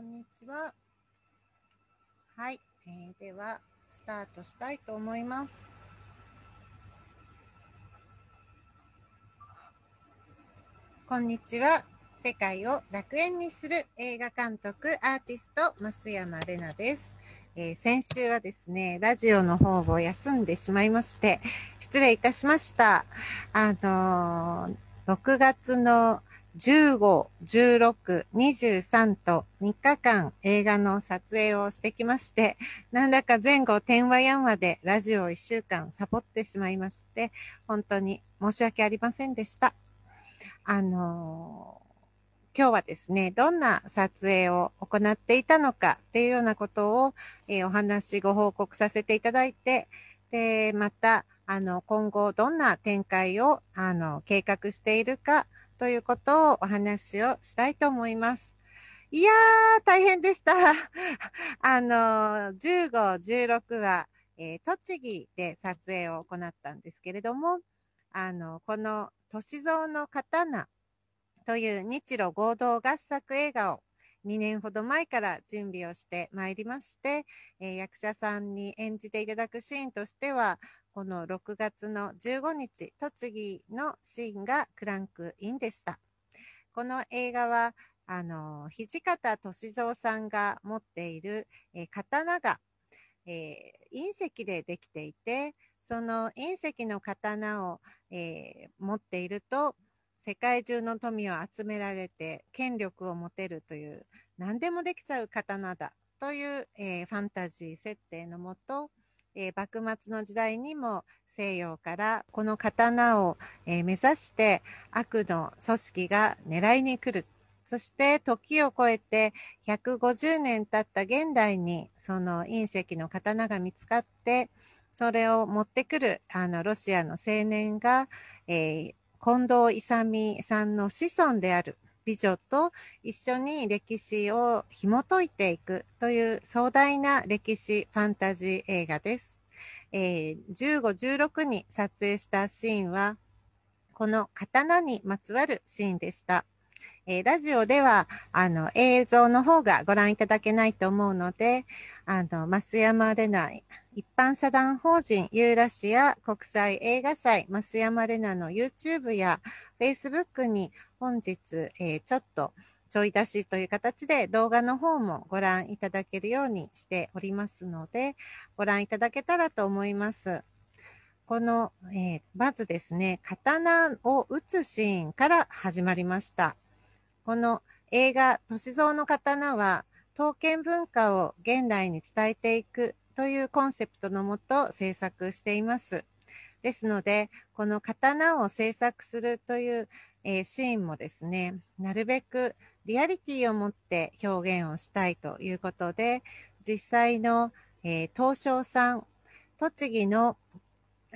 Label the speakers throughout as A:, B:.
A: こんにちは。はい、えー、ではスタートしたいと思います。こんにちは。世界を楽園にする映画監督、アーティスト、増山玲奈です。えー、先週はですね、ラジオの方を休んでしまいまして、失礼いたしました。あのー、6月の15、16、23と3日間映画の撮影をしてきまして、なんだか前後天話やんわでラジオを1週間サボってしまいまして、本当に申し訳ありませんでした。あのー、今日はですね、どんな撮影を行っていたのかっていうようなことを、えー、お話ご報告させていただいて、で、また、あの、今後どんな展開を、あの、計画しているか、ということをお話をしたいと思います。いやー、大変でした。あの、15、16は、えー、栃木で撮影を行ったんですけれども、あの、この、歳三の刀という日露合同合作映画を2年ほど前から準備をしてまいりまして、えー、役者さんに演じていただくシーンとしては、この6月の15日、栃木のシーンがクランクインでした。この映画は、あの、土方歳三さんが持っている、えー、刀が、えー、隕石でできていて、その隕石の刀を、えー、持っていると、世界中の富を集められて権力を持てるという何でもできちゃう刀だという、えー、ファンタジー設定のもとえー、幕末の時代にも西洋からこの刀を、えー、目指して悪の組織が狙いに来る。そして時を超えて150年経った現代にその隕石の刀が見つかって、それを持ってくるあのロシアの青年が、えー、近藤勇さんの子孫である美女と一緒に歴史を紐解いていくという壮大な歴史ファンタジー映画です。えー、15、16に撮影したシーンは、この刀にまつわるシーンでした。えー、ラジオでは、あの、映像の方がご覧いただけないと思うので、あの、増山玲奈一般社団法人ユーラシア国際映画祭、増山玲奈の YouTube や Facebook に本日、えー、ちょっとちょい出しという形で動画の方もご覧いただけるようにしておりますので、ご覧いただけたらと思います。この、えー、まずですね、刀を打つシーンから始まりました。この映画、歳三の刀は、刀剣文化を現代に伝えていくというコンセプトのもと制作しています。ですので、この刀を制作するというえー、シーンもですね、なるべくリアリティを持って表現をしたいということで、実際の、えー、東証さん、栃木の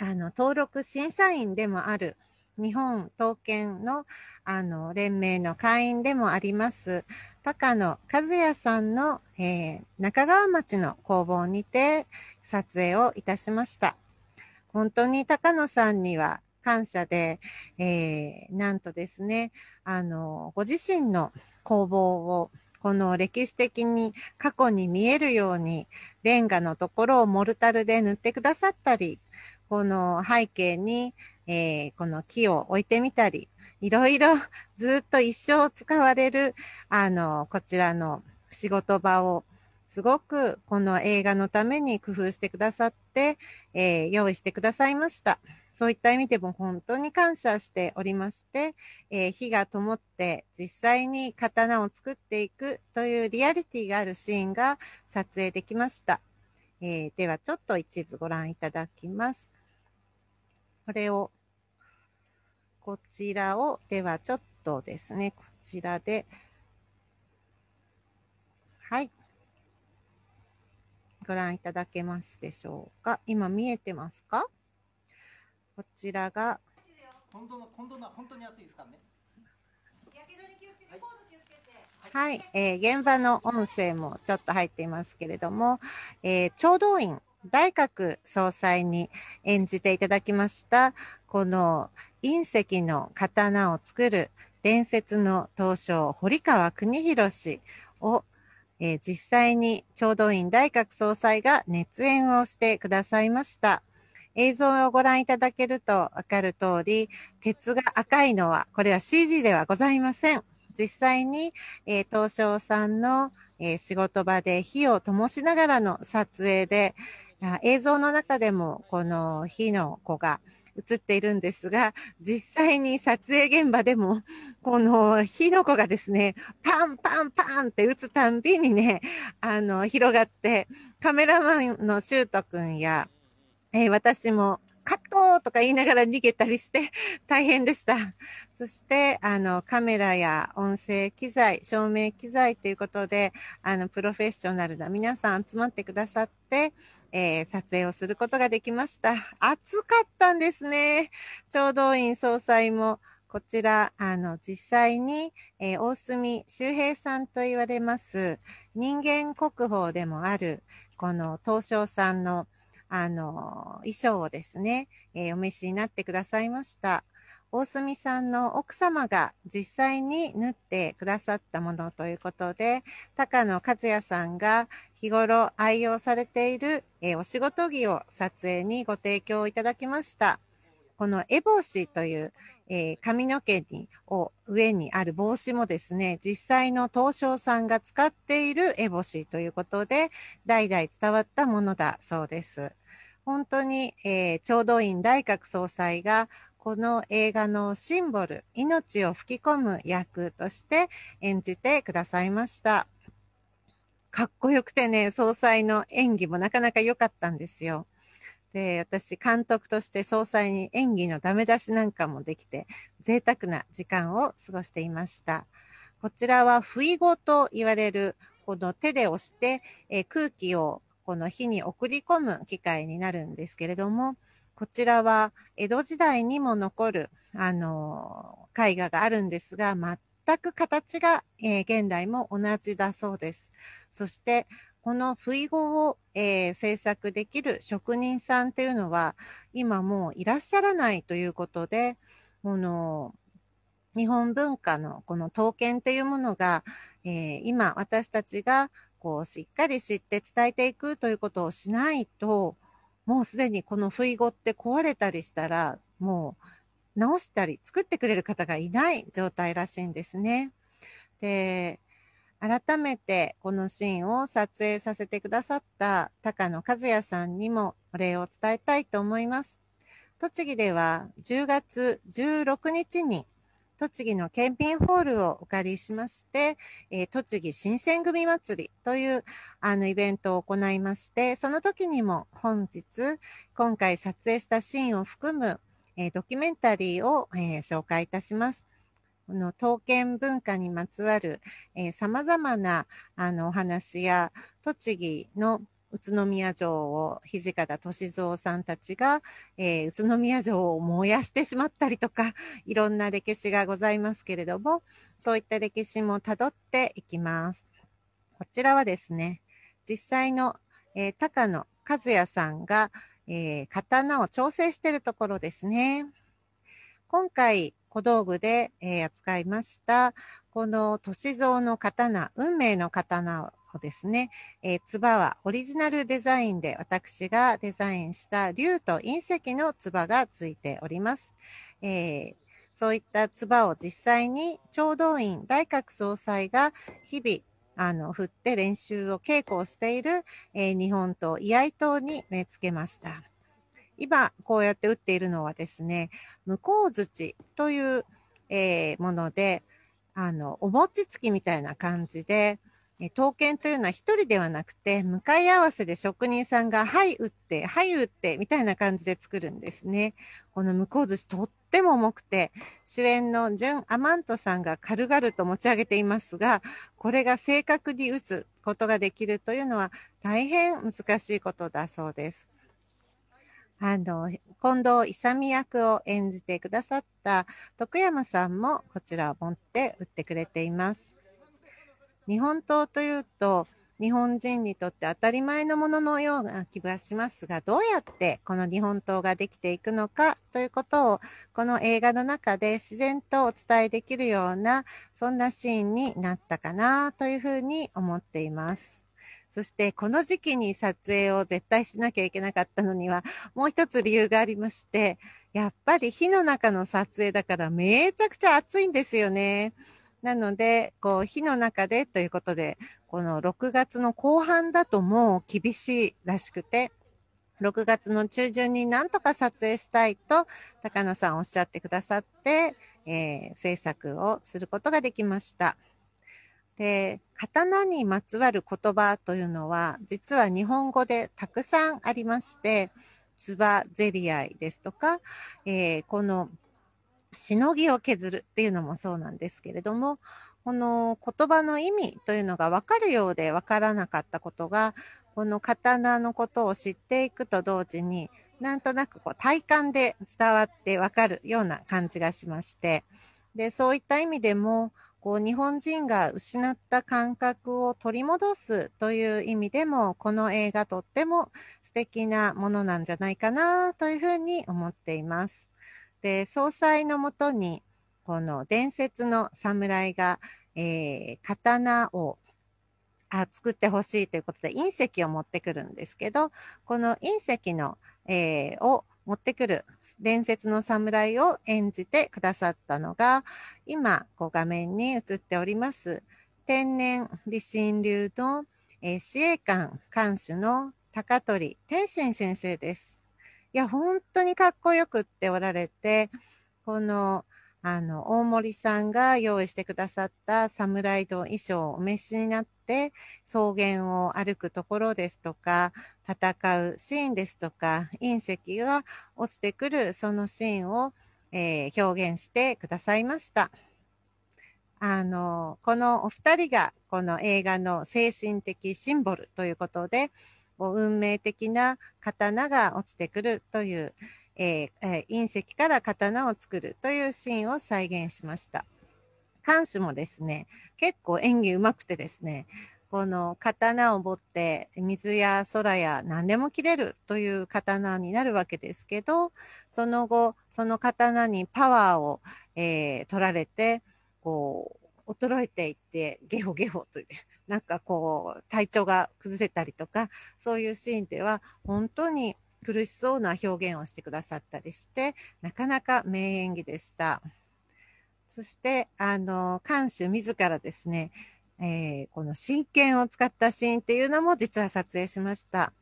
A: あの登録審査員でもある日本刀剣のあの連盟の会員でもあります、高野和也さんの、えー、中川町の工房にて撮影をいたしました。本当に高野さんには感謝で、えー、なんとですね、あの、ご自身の工房をこの歴史的に過去に見えるようにレンガのところをモルタルで塗ってくださったり、この背景に、えー、この木を置いてみたり、いろいろ ずっと一生使われる、あの、こちらの仕事場をすごくこの映画のために工夫してくださって、えー、用意してくださいました。そういった意味でも本当に感謝しておりまして、えー、火が灯って実際に刀を作っていくというリアリティがあるシーンが撮影できました。えー、ではちょっと一部ご覧いただきます。これを、こちらを、ではちょっとですね、こちらで、はい。ご覧いただけますでしょうか今見えてますかこちらが本当の本当の本当に暑いですからね。はい、えー、現場の音声もちょっと入っていますけれども、えー、聴導員大閣総裁に演じていただきましたこの隕石の刀を作る伝説の刀匠堀川邦弘氏を、えー、実際に聴導員大閣総裁が熱演をしてくださいました。映像をご覧いただけるとわかる通り、鉄が赤いのは、これは CG ではございません。実際に、えー、東証さんの、えー、仕事場で火を灯しながらの撮影で、映像の中でもこの火の子が映っているんですが、実際に撮影現場でも、この火の子がですね、パンパンパンって打つたんびにね、あの、広がって、カメラマンのシュートくんや、えー、私もカットとか言いながら逃げたりして 大変でした。そして、あの、カメラや音声機材、照明機材ということで、あの、プロフェッショナルな皆さん集まってくださって、えー、撮影をすることができました。暑かったんですね。聴導員総裁も、こちら、あの、実際に、えー、大隅周平さんと言われます、人間国宝でもある、この東証さんのあの、衣装をですね、えー、お召しになってくださいました。大隅さんの奥様が実際に縫ってくださったものということで、高野和也さんが日頃愛用されている、えー、お仕事着を撮影にご提供いただきました。このエボシという、えー、髪の毛にを上にある帽子もですね、実際の東証さんが使っているエボシということで、代々伝わったものだそうです。本当に、えー、調度大閣総裁がこの映画のシンボル、命を吹き込む役として演じてくださいました。かっこよくてね、総裁の演技もなかなか良かったんですよ。で、私、監督として総裁に演技のダメ出しなんかもできて、贅沢な時間を過ごしていました。こちらは、不意語と言われる、この手で押して、えー、空気をこの火に送り込む機械になるんですけれども、こちらは江戸時代にも残る、あのー、絵画があるんですが、全く形が、えー、現代も同じだそうです。そして、この不意語を、えー、制作できる職人さんっていうのは今もういらっしゃらないということで、この日本文化のこの刀剣っていうものが、えー、今私たちがこうしっかり知って伝えていくということをしないと、もうすでにこの不意語って壊れたりしたら、もう直したり作ってくれる方がいない状態らしいんですね。で、改めてこのシーンを撮影させてくださった高野和也さんにもお礼を伝えたいと思います。栃木では10月16日に栃木の県民ホールをお借りしまして、えー、栃木新選組祭りというあのイベントを行いまして、その時にも本日、今回撮影したシーンを含む、えー、ドキュメンタリーを、えー、紹介いたします。この刀剣文化にまつわる、えー、様々なあのお話や、栃木の宇都宮城を土方歳三さんたちが、えー、宇都宮城を燃やしてしまったりとか、いろんな歴史がございますけれども、そういった歴史もたどっていきます。こちらはですね、実際の、えー、高野和也さんが、えー、刀を調整しているところですね。今回、小道具で、えー、扱いました、この歳三の刀、運命の刀をですね、えー、唾はオリジナルデザインで私がデザインした竜と隕石の唾がついております。えーそういった唾を実際に聴導員大閣総裁が日々あの、振って練習を稽古をしている、えー、日本刀、居合刀に、ね、つけました。今こうやって打っているのはですね、向こう土という、えー、もので、あの、お餅つきみたいな感じで、え刀剣というのは一人ではなくて、向かい合わせで職人さんが、はい、打って、はい、打って、みたいな感じで作るんですね。この向こう寿司とっても重くて、主演のジュン・アマントさんが軽々と持ち上げていますが、これが正確に打つことができるというのは大変難しいことだそうです。あの、近藤勇役を演じてくださった徳山さんもこちらを持って売ってくれています。日本刀というと、日本人にとって当たり前のもののような気がしますが、どうやってこの日本刀ができていくのかということを、この映画の中で自然とお伝えできるような、そんなシーンになったかなというふうに思っています。そしてこの時期に撮影を絶対しなきゃいけなかったのには、もう一つ理由がありまして、やっぱり火の中の撮影だからめちゃくちゃ暑いんですよね。なので、こう、火の中でということで、この6月の後半だともう厳しいらしくて、6月の中旬になんとか撮影したいと、高野さんおっしゃってくださって、えー、制作をすることができました。で、刀にまつわる言葉というのは、実は日本語でたくさんありまして、つばぜりあいですとか、えー、このしのぎを削るっていうのもそうなんですけれども、この言葉の意味というのがわかるようでわからなかったことが、この刀のことを知っていくと同時に、なんとなくこう体感で伝わってわかるような感じがしまして、で、そういった意味でも、こう日本人が失った感覚を取り戻すという意味でもこの映画とっても素敵なものなんじゃないかなというふうに思っています。で総裁のもとにこの伝説の侍が、えー、刀をあ作ってほしいということで隕石を持ってくるんですけどこの隕石の、えー、を持ってくる伝説の侍を演じてくださったのが、今、こう画面に映っております、天然理心流の、えー、司令官監守の高取天心先生です。いや、本当にかっこよくっておられて、このあの、大森さんが用意してくださった侍の衣装をお召しになって、草原を歩くところですとか、戦うシーンですとか、隕石が落ちてくるそのシーンを、えー、表現してくださいました。あの、このお二人がこの映画の精神的シンボルということで、運命的な刀が落ちてくるという、えー、隕石から刀を作るというシーンを再現しました。監視もですね、結構演技うまくてですね、この刀を持って水や空や何でも切れるという刀になるわけですけど、その後、その刀にパワーを、えー、取られて、こう、衰えていって、ゲホゲホという、なんかこう、体調が崩れたりとか、そういうシーンでは、本当に苦しそうな表現をしてくださったりして、なかなか名演技でした。そして、あの、監修自らですね、えー、この真剣を使ったシーンっていうのも実は撮影しました。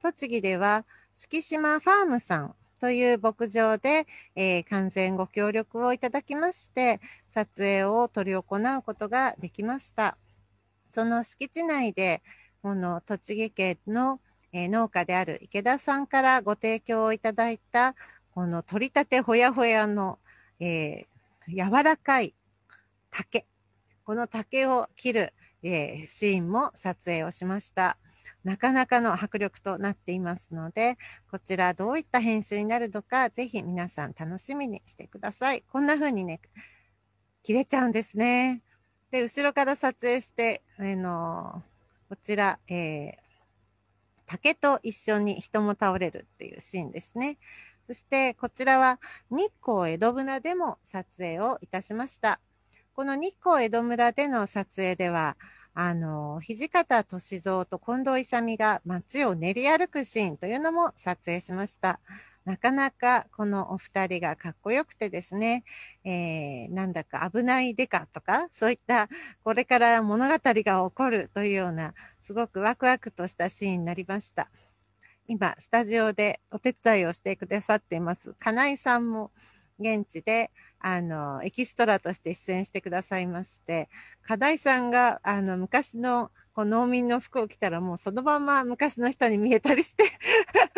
A: 栃木では四季島ファームさんという牧場で、えー、完全ご協力をいただきまして、撮影を執り行うことができました。その敷地内で、この栃木県のえ農家である池田さんからご提供をいただいた、この取りたてほやほやの、えー、柔らかい竹。この竹を切る、えー、シーンも撮影をしました。なかなかの迫力となっていますので、こちらどういった編集になるのか、ぜひ皆さん楽しみにしてください。こんな風にね、切れちゃうんですね。で、後ろから撮影して、あ、えー、のー、こちら、えー、竹と一緒に人も倒れるっていうシーンですね。そしてこちらは日光江戸村でも撮影をいたしました。この日光江戸村での撮影では、あの、土方歳三と近藤勇が街を練り歩くシーンというのも撮影しました。なかなかこのお二人がかっこよくてですね、えー、なんだか危ないデカとか、そういったこれから物語が起こるというような、すごくワクワクとしたシーンになりました。今、スタジオでお手伝いをしてくださっています、金井さんも現地で、あの、エキストラとして出演してくださいまして、金井さんが、あの、昔のこう農民の服を着たらもうそのまま昔の人に見えたりして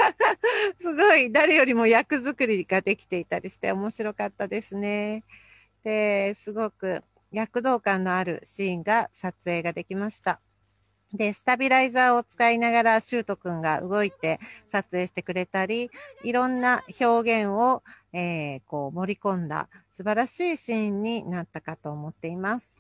A: すごい誰よりも役作りができていたりして面白かったですね。で、すごく躍動感のあるシーンが撮影ができました。で、スタビライザーを使いながら、シュートくんが動いて撮影してくれたり、いろんな表現を、えー、こう盛り込んだ素晴らしいシーンになったかと思っています。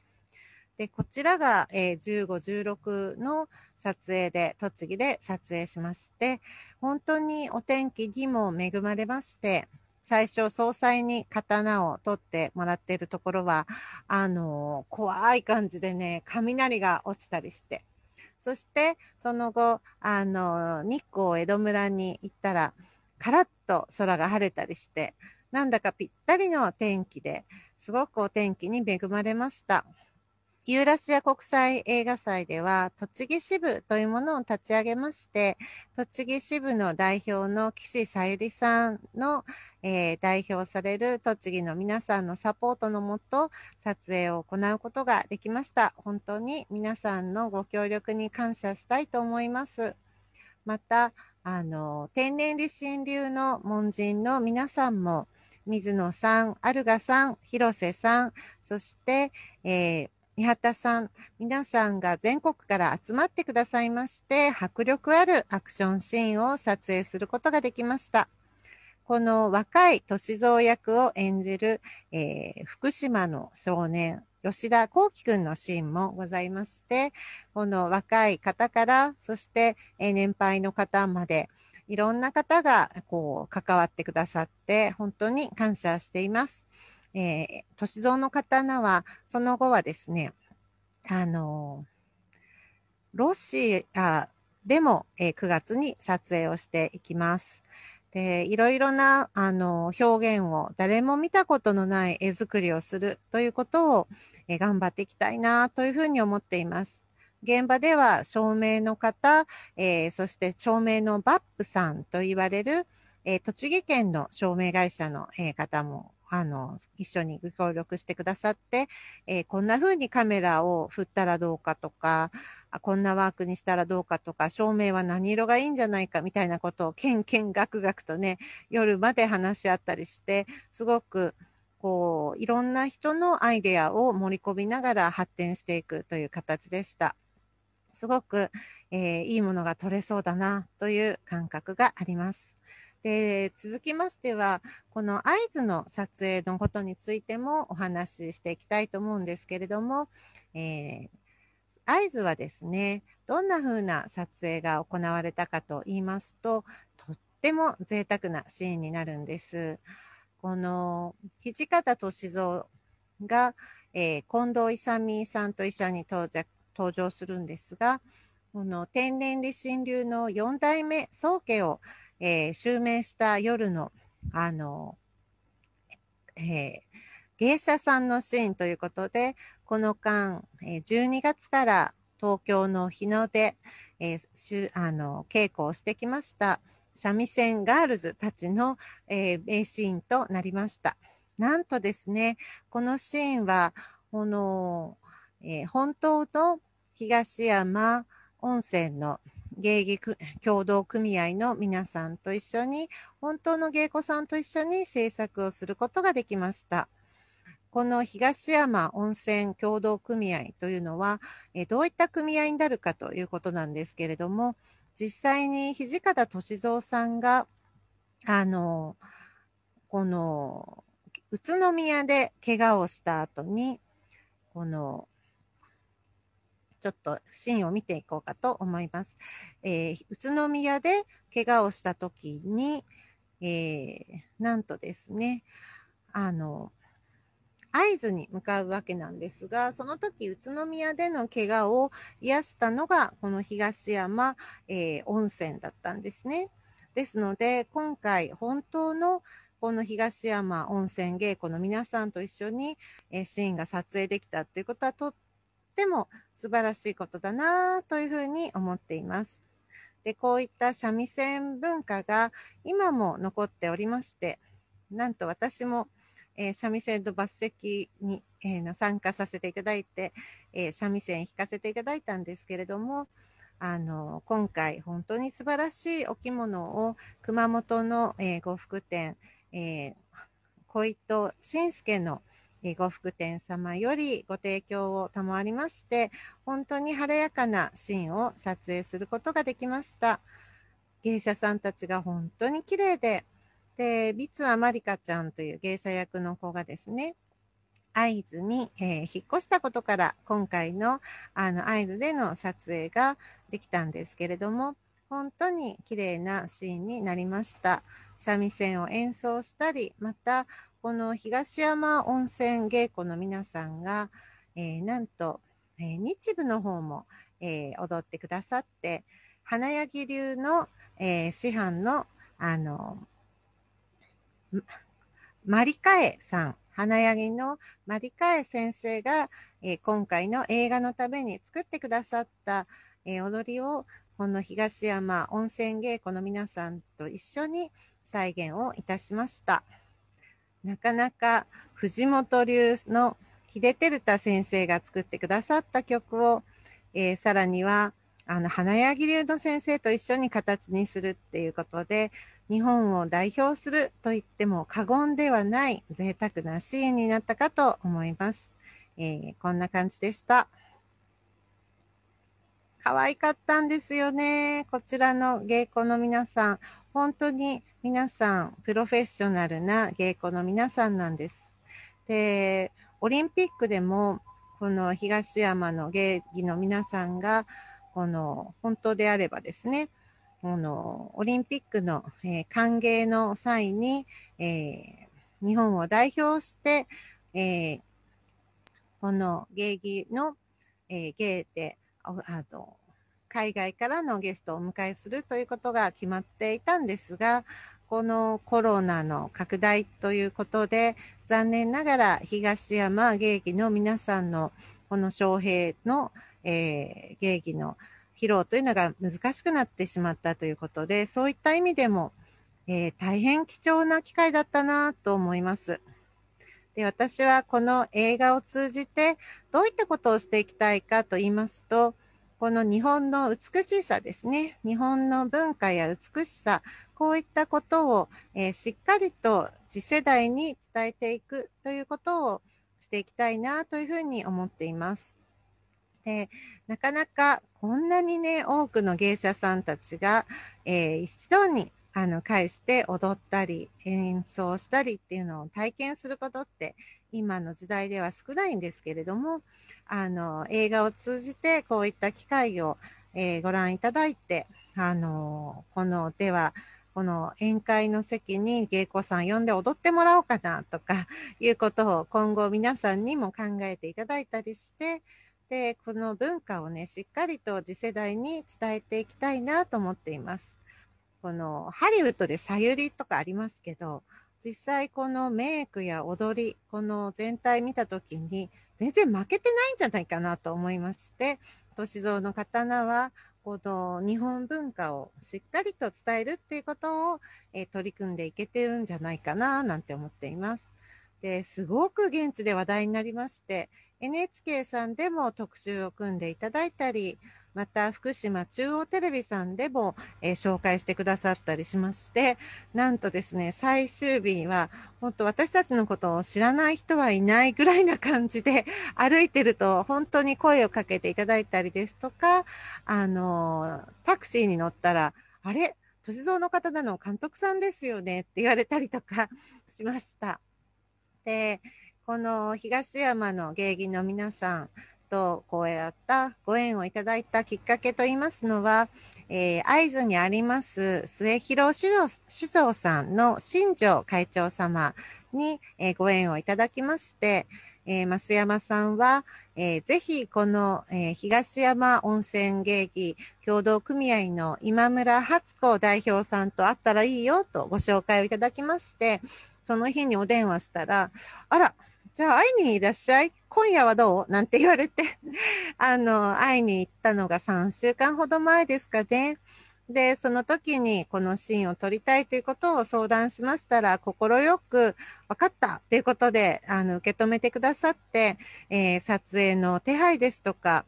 A: で、こちらが、えー、15、16の撮影で、栃木で撮影しまして、本当にお天気にも恵まれまして、最初、総裁に刀を取ってもらっているところは、あのー、怖い感じでね、雷が落ちたりして。そして、その後、あのー、日光江戸村に行ったら、カラッと空が晴れたりして、なんだかぴったりの天気で、すごくお天気に恵まれました。ユーラシア国際映画祭では、栃木支部というものを立ち上げまして、栃木支部の代表の岸さゆりさんの、えー、代表される栃木の皆さんのサポートのもと、撮影を行うことができました。本当に皆さんのご協力に感謝したいと思います。また、あの、天然理心流の門人の皆さんも、水野さん、アルガさん、広瀬さん、そして、えー三畑さん、皆さんが全国から集まってくださいまして、迫力あるアクションシーンを撮影することができました。この若い歳三役を演じる、えー、福島の少年、吉田幸輝くんのシーンもございまして、この若い方から、そして、え年配の方まで、いろんな方がこう関わってくださって、本当に感謝しています。えー、歳三の刀は、その後はですね、あのロシアでも、えー、9月に撮影をしていきます。で、いろいろな、あの、表現を、誰も見たことのない絵作りをするということを、え頑張っていきたいな、というふうに思っています。現場では、照明の方、えー、そして照明のバップさんと言われる、えー、栃木県の照明会社の、えー、方もあの、一緒にご協力してくださって、えー、こんな風にカメラを振ったらどうかとか、こんなワークにしたらどうかとか、照明は何色がいいんじゃないかみたいなことを、けんけんがくがくとね、夜まで話し合ったりして、すごく、こう、いろんな人のアイデアを盛り込みながら発展していくという形でした。すごく、えー、いいものが取れそうだなという感覚があります。で、続きましては、この合図の撮影のことについてもお話ししていきたいと思うんですけれども、えー、合図はですね、どんな風な撮影が行われたかと言いますと、とっても贅沢なシーンになるんです。この、土方歳三が、えー、近藤勇さんと一緒に登場するんですが、この天然理心流の4代目宗家をえー、襲名した夜の、あの、えー、芸者さんのシーンということで、この間、えー、12月から東京の日の出、えー、しゅあの稽古をしてきました三味線ガールズたちの、えー、名シーンとなりました。なんとですね、このシーンは、この、えー、本当の東山温泉の芸妓協同組合の皆さんと一緒に、本当の芸妓さんと一緒に制作をすることができました。この東山温泉協同組合というのは、どういった組合になるかということなんですけれども、実際に土方歳三さんが、あの、この、宇都宮で怪我をした後に、このちょっとシーンを見ていこうかと思います。えー、宇都宮で怪我をした時に、えー、なんとですね、あの、会津に向かうわけなんですが、その時宇都宮での怪我を癒したのが、この東山、えー、温泉だったんですね。ですので、今回本当のこの東山温泉稽古の皆さんと一緒に、えー、シーンが撮影できたということはとっても素晴らしいことだなというふうに思っています。で、こういった三味線文化が今も残っておりまして、なんと私も、えー、三味線と抜石に、えー、の参加させていただいて、えー、三味線弾かせていただいたんですけれども、あの、今回本当に素晴らしいお着物を熊本の、え呉服店、えー、小糸慎介のえ服店様よりご提供を賜りまして、本当に晴れやかなシーンを撮影することができました。芸者さんたちが本当に綺麗で、で、ビツはマリカちゃんという芸者役の子がですね、会津に、えー、引っ越したことから、今回のあの会津での撮影ができたんですけれども、本当に綺麗なシーンになりました。三味線を演奏したり、またこの東山温泉稽古の皆さんが、えー、なんと、えー、日舞の方も、えー、踊ってくださって花ぎ流の、えー、師範のあのマリカエさん花ぎのマリカエ先生が、えー、今回の映画のために作ってくださった、えー、踊りをこの東山温泉稽古の皆さんと一緒に再現をいたしました。なかなか藤本流の秀照太先生が作ってくださった曲を、えー、さらにはあの花柳流の先生と一緒に形にするっていうことで日本を代表すると言っても過言ではない贅沢なシーンになったかと思います。えー、こんな感じでした。可愛かったんですよね。こちらの芸妓の皆さん。本当に皆さん、プロフェッショナルな芸妓の皆さんなんです。で、オリンピックでも、この東山の芸妓の皆さんが、この、本当であればですね、この、オリンピックの、えー、歓迎の際に、えー、日本を代表して、えー、この芸妓の、えー、芸で、あの、海外からのゲストをお迎えするということが決まっていたんですが、このコロナの拡大ということで、残念ながら東山芸妓の皆さんのこの昌平の、えー、芸妓の披露というのが難しくなってしまったということで、そういった意味でも、えー、大変貴重な機会だったなと思います。で私はこの映画を通じてどういったことをしていきたいかと言いますとこの日本の美しさですね、日本の文化や美しさ、こういったことを、えしっかりと次世代に伝えていくということをしていきたいなというふうに思っています。でなかなかこんなにね多くの芸者さんたちが、えー、一度にあの返して踊ったり演奏したりっていうのを体験することって今の時代では少ないんですけれども、あの、映画を通じてこういった機会を、えー、ご覧いただいて、あの、このでは、この宴会の席に芸妓さん呼んで踊ってもらおうかなとか いうことを今後皆さんにも考えていただいたりして、で、この文化をね、しっかりと次世代に伝えていきたいなと思っています。このハリウッドでさゆりとかありますけど、実際このメイクや踊り、この全体見た時に全然負けてないんじゃないかなと思いまして、歳三の刀はこの日本文化をしっかりと伝えるっていうことを、え取り組んでいけてるんじゃないかななんて思っています。ですごく現地で話題になりまして NHK さんでも特集を組んでいただいたりまた福島中央テレビさんでも、えー、紹介してくださったりしまして、なんとですね、最終日は、本当私たちのことを知らない人はいないぐらいな感じで、歩いてると本当に声をかけていただいたりですとか、あの、タクシーに乗ったら、あれ歳三の方なの監督さんですよねって言われたりとか しました。で、この東山の芸人の皆さん、と光だったご縁をいただいたきっかけといいますのは、えー、会津にあります末広酒造さんの新庄会長様に、えー、ご縁をいただきまして、えー、増山さんは、えー、ぜひこの、えー、東山温泉芸妓協同組合の今村初子代表さんと会ったらいいよとご紹介をいただきまして、その日にお電話したら、あら、じゃあ会いにいらっしゃい。今夜はどうなんて言われて あの、会いに行ったのが3週間ほど前ですかね。で、その時にこのシーンを撮りたいということを相談しましたら、快く分かったということで、あの、受け止めてくださって、えー、撮影の手配ですとか、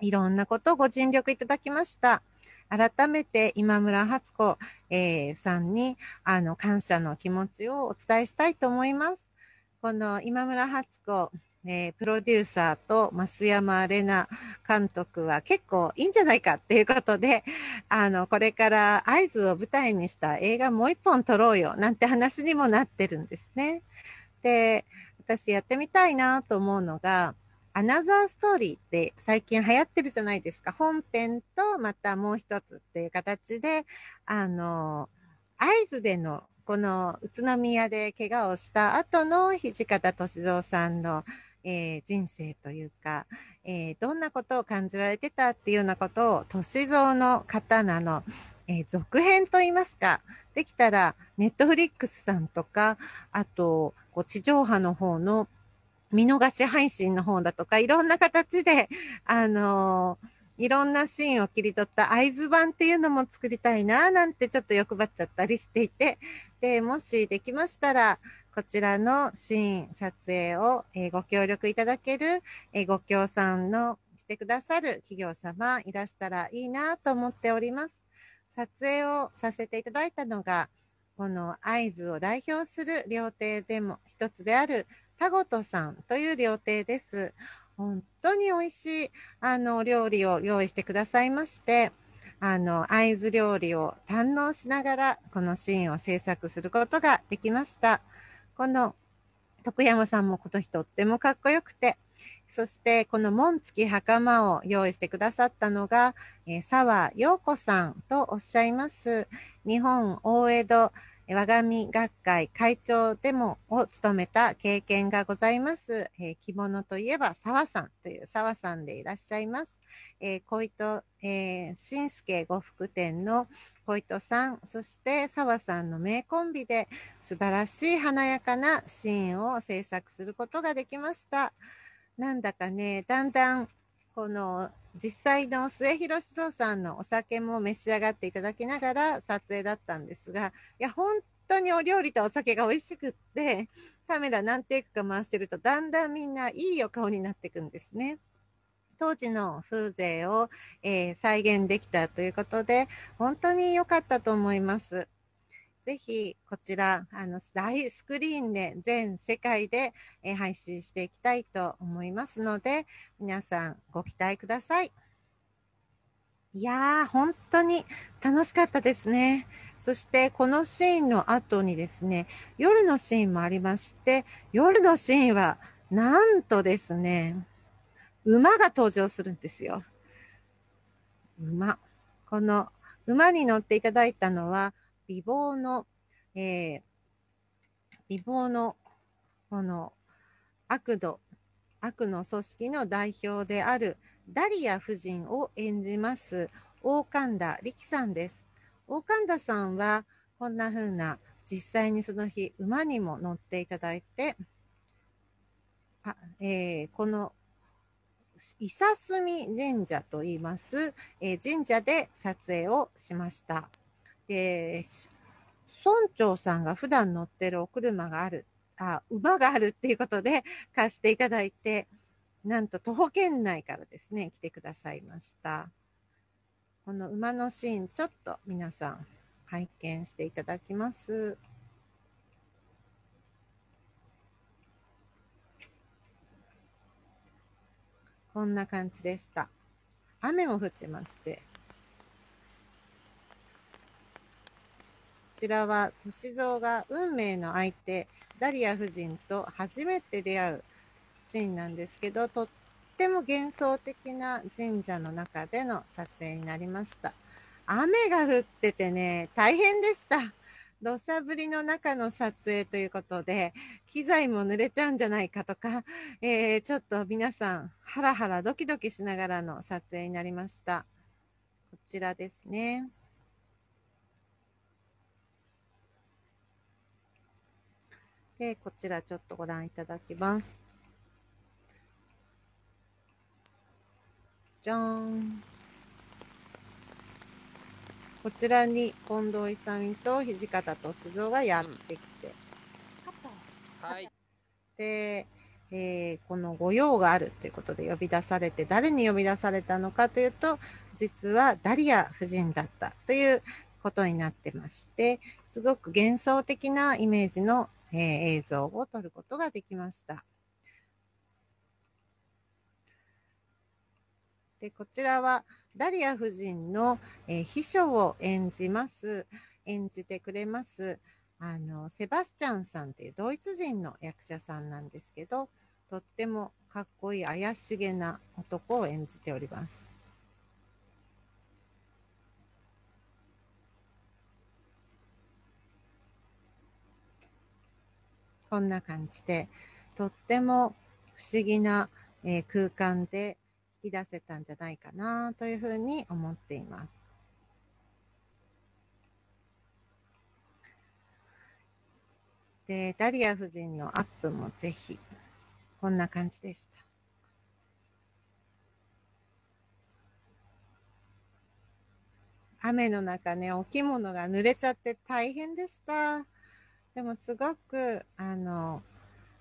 A: いろんなことをご尽力いただきました。改めて今村初子、えー、さんに、あの、感謝の気持ちをお伝えしたいと思います。この今村初子、えー、プロデューサーと増山玲奈監督は結構いいんじゃないかっていうことで、あの、これから合図を舞台にした映画もう一本撮ろうよなんて話にもなってるんですね。で、私やってみたいなと思うのが、アナザーストーリーって最近流行ってるじゃないですか。本編とまたもう一つっていう形で、あの、合図でのこの宇都宮で怪我をした後の土方歳三さんの、えー、人生というか、えー、どんなことを感じられてたっていうようなことを歳三の刀の、えー、続編といいますか、できたらネットフリックスさんとか、あとこう地上波の方の見逃し配信の方だとか、いろんな形で、あのーいろんなシーンを切り取った合図版っていうのも作りたいななんてちょっと欲張っちゃったりしていて、で、もしできましたら、こちらのシーン撮影を、えご協力いただける、えご協賛のしてくださる企業様いらしたらいいなと思っております。撮影をさせていただいたのが、この会津を代表する料亭でも一つである田ごとさんという料亭です。本当に美味しい、あの、料理を用意してくださいまして、あの、会津料理を堪能しながら、このシーンを制作することができました。この、徳山さんもこの日とってもかっこよくて、そしてこの門付き袴を用意してくださったのが、え沢陽子さんとおっしゃいます。日本大江戸我が身学会会長でもを務めた経験がございます。えー、着物といえば沢さんという沢さんでいらっしゃいます。えー、小糸、えー、新助呉服店の小糸さん、そして沢さんの名コンビで素晴らしい華やかなシーンを制作することができました。なんだかね、だんだんこの実際の末広志蔵さんのお酒も召し上がっていただきながら撮影だったんですが、いや、本当にお料理とお酒が美味しくって、カメラ何テイクか回してると、だんだんみんないいお顔になっていくんですね。当時の風情を、えー、再現できたということで、本当に良かったと思います。ぜひこちらあの大スクリーンで全世界で配信していきたいと思いますので皆さんご期待ください。いやー、本当に楽しかったですね。そしてこのシーンの後にですね、夜のシーンもありまして、夜のシーンはなんとですね、馬が登場するんですよ。馬。この馬に乗っていただいたのは、美貌の、えー、美貌の、この、悪度、悪の組織の代表であるダリア夫人を演じます、大神田力さんです。大神田さんは、こんな風な、実際にその日、馬にも乗っていただいて、あえー、この伊佐住神社といいます、えー、神社で撮影をしました。えー、村長さんが普段乗ってるお車がある、あ、馬があるっていうことで 貸していただいて、なんと徒歩圏内からですね、来てくださいました。この馬のシーン、ちょっと皆さん拝見していただきます。こんな感じでした。雨も降ってまして、ちらは歳三が運命の相手ダリア夫人と初めて出会うシーンなんですけどとっても幻想的な神社の中での撮影になりました雨が降っててね大変でした土砂降りの中の撮影ということで機材も濡れちゃうんじゃないかとか、えー、ちょっと皆さんハラハラドキドキしながらの撮影になりましたこちらですね。で、こちらちょっとご覧いただきます。じゃん。こちらに近藤勇と土方歳三がやってきて。はで、えー、この御用があるということで呼び出されて、誰に呼び出されたのかというと、実はダリア夫人だったということになってまして、すごく幻想的なイメージのえー、映像を撮ることができました。でこちらはダリア夫人の、えー、秘書を演じます演じてくれますあのセバスチャンさんっていうドイツ人の役者さんなんですけどとってもかっこいい怪しげな男を演じております。こんな感じで、とっても不思議な、えー、空間で引き出せたんじゃないかなというふうに思っています。で、ダリア夫人のアップもぜひ、こんな感じでした。雨の中ね、お着物が濡れちゃって大変でした。でもすごくあの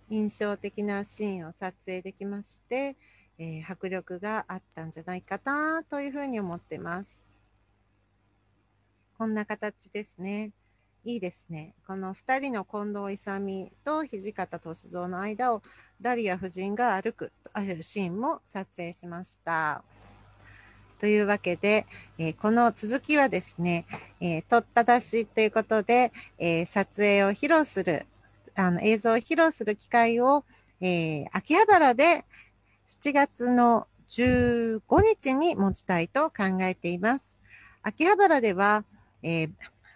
A: 印象的なシーンを撮影できまして、えー、迫力があったんじゃないかなというふうに思ってます。こんな形ですね。いいですね。この2人の近藤勇と土方歳三の間をダリア夫人が歩くいうシーンも撮影しました。というわけで、えー、この続きはですね、えー、撮った出しということで、えー、撮影を披露する、あの映像を披露する機会を、えー、秋葉原で7月の15日に持ちたいと考えています。秋葉原では、えー、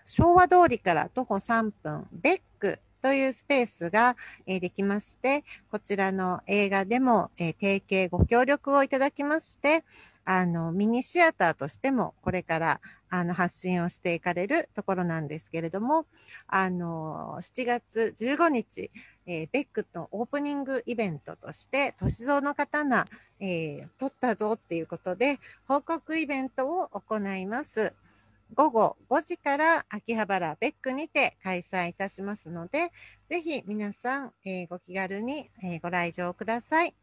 A: 昭和通りから徒歩3分、ベックというスペースが、えー、できまして、こちらの映画でも、えー、提携ご協力をいただきまして、あの、ミニシアターとしても、これから、あの、発信をしていかれるところなんですけれども、あの、7月15日、えー、ベックのオープニングイベントとして、歳三の刀、えー、取ったぞっていうことで、報告イベントを行います。午後5時から秋葉原ベックにて開催いたしますので、ぜひ皆さん、えー、ご気軽に、えご来場ください。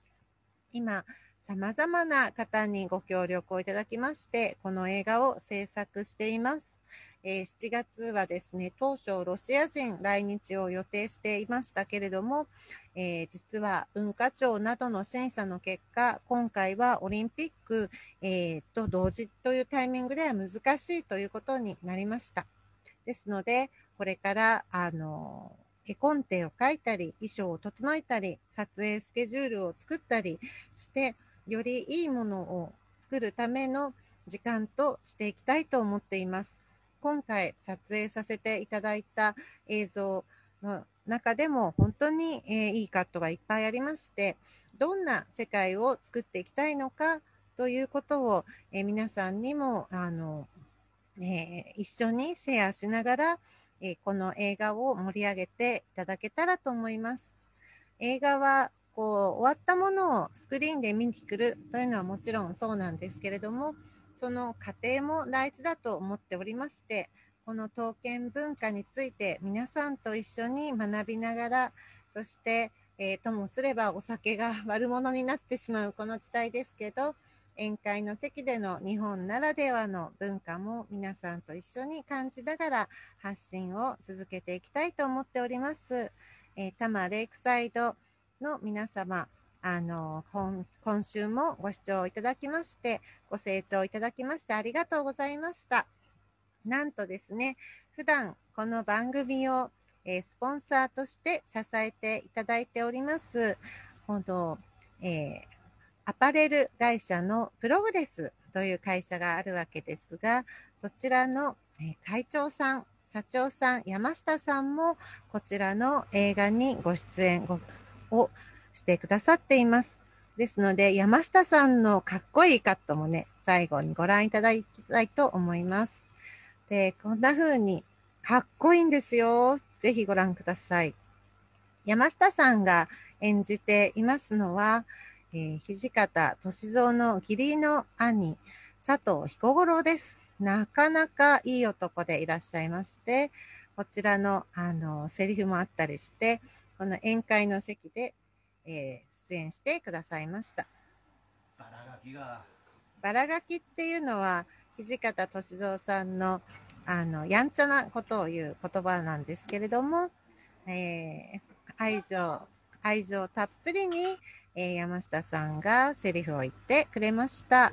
A: 今、様々な方にご協力をいただきまして、この映画を制作しています。えー、7月はですね、当初ロシア人来日を予定していましたけれども、えー、実は文化庁などの審査の結果、今回はオリンピック、えー、と同時というタイミングでは難しいということになりました。ですので、これから、あの絵コンテを描いたり、衣装を整えたり、撮影スケジュールを作ったりして、よりいいものを作るための時間としていきたいと思っています。今回撮影させていただいた映像の中でも本当に、えいいカットがいっぱいありまして、どんな世界を作っていきたいのかということを、え皆さんにもあの、え一緒にシェアしながら、えこの映画を盛り上げていただけたらと思います。映画はこう終わったものをスクリーンで見に来るというのはもちろんそうなんですけれどもその過程も大事だと思っておりましてこの刀剣文化について皆さんと一緒に学びながらそして、えー、ともすればお酒が悪者になってしまうこの時代ですけど宴会の席での日本ならではの文化も皆さんと一緒に感じながら発信を続けていきたいと思っております。えー、多摩レイクサイドの皆様、あの、今今週もご視聴いただきまして、ご清聴いただきましてありがとうございました。なんとですね、普段この番組を、えー、スポンサーとして支えていただいております、本当、えー、アパレル会社のプログレスという会社があるわけですが、そちらの、え会長さん、社長さん、山下さんもこちらの映画にご出演、ごをしてくださっています。ですので、山下さんのかっこいいカットもね、最後にご覧いただきたいと思います。で、こんな風にかっこいいんですよ。ぜひご覧ください。山下さんが演じていますのは、えー、土方歳三の義理の兄、佐藤彦五郎です。なかなかいい男でいらっしゃいまして、こちらの、あの、セリフもあったりして、この宴会の席で、えー、出演してくださいました。バラガキが。バラガキっていうのは、土方歳三さんの、あの、やんちゃなことを言う言葉なんですけれども、えー、愛情、愛情たっぷりに、えー、山下さんがセリフを言ってくれました。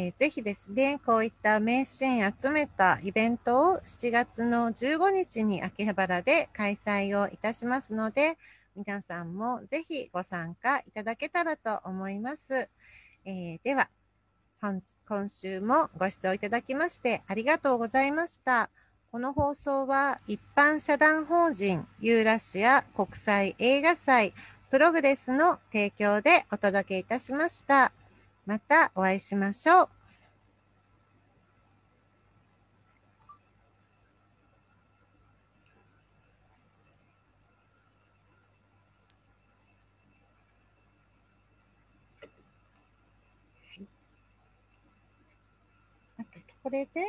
A: えー、ぜひですね、こういった名シーン集めたイベントを7月の15日に秋葉原で開催をいたしますので、皆さんもぜひご参加いただけたらと思います。えー、では、今週もご視聴いただきましてありがとうございました。この放送は一般社団法人ユーラシア国際映画祭プログレスの提供でお届けいたしました。またお会いしましょう。これで